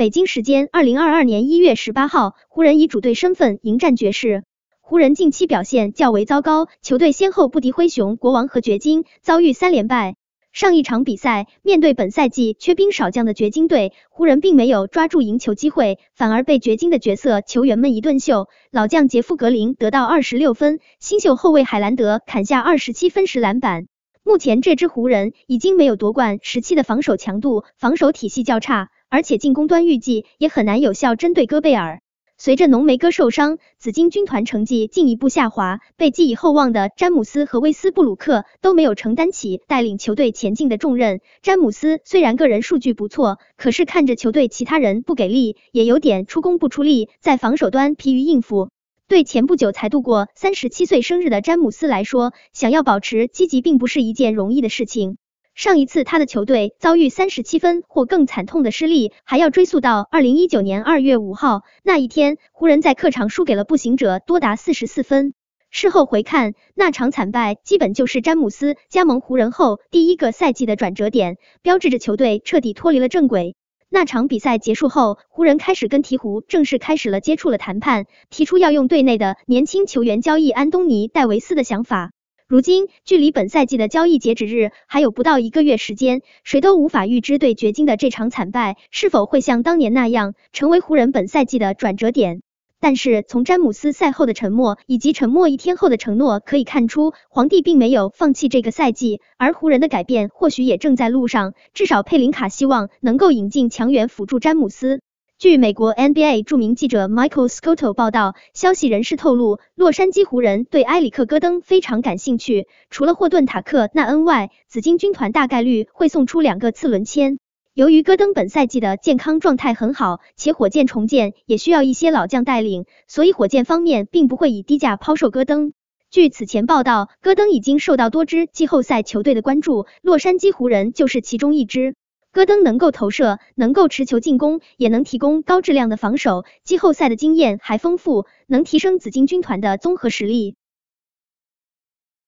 北京时间二零二二年一月十八号，湖人以主队身份迎战爵士。湖人近期表现较为糟糕，球队先后不敌灰熊、国王和掘金，遭遇三连败。上一场比赛，面对本赛季缺兵少将的掘金队，湖人并没有抓住赢球机会，反而被掘金的角色球员们一顿秀。老将杰夫格林得到二十六分，新秀后卫海兰德砍下二十七分十篮板。目前这支湖人已经没有夺冠时期的防守强度，防守体系较差。而且进攻端预计也很难有效针对戈贝尔。随着浓眉哥受伤，紫金军团成绩进一步下滑。被寄予厚望的詹姆斯和威斯布鲁克都没有承担起带领球队前进的重任。詹姆斯虽然个人数据不错，可是看着球队其他人不给力，也有点出工不出力。在防守端疲于应付。对前不久才度过三十七岁生日的詹姆斯来说，想要保持积极并不是一件容易的事情。上一次他的球队遭遇三十七分或更惨痛的失利，还要追溯到二零一九年二月五号那一天，湖人，在客场输给了步行者，多达四十四分。事后回看，那场惨败，基本就是詹姆斯加盟湖人后第一个赛季的转折点，标志着球队彻底脱离了正轨。那场比赛结束后，湖人开始跟鹈鹕正式开始了接触了谈判，提出要用队内的年轻球员交易安东尼·戴维斯的想法。如今距离本赛季的交易截止日还有不到一个月时间，谁都无法预知对掘金的这场惨败是否会像当年那样成为湖人本赛季的转折点。但是从詹姆斯赛后的沉默以及沉默一天后的承诺可以看出，皇帝并没有放弃这个赛季，而湖人的改变或许也正在路上。至少佩林卡希望能够引进强援辅助詹姆斯。据美国 NBA 著名记者 Michael Scotto 报道，消息人士透露，洛杉矶湖人对埃里克戈登非常感兴趣。除了霍顿塔克纳恩外，紫金军团大概率会送出两个次轮签。由于戈登本赛季的健康状态很好，且火箭重建也需要一些老将带领，所以火箭方面并不会以低价抛售戈登。据此前报道，戈登已经受到多支季后赛球队的关注，洛杉矶湖人就是其中一支。戈登能够投射，能够持球进攻，也能提供高质量的防守。季后赛的经验还丰富，能提升紫金军团的综合实力。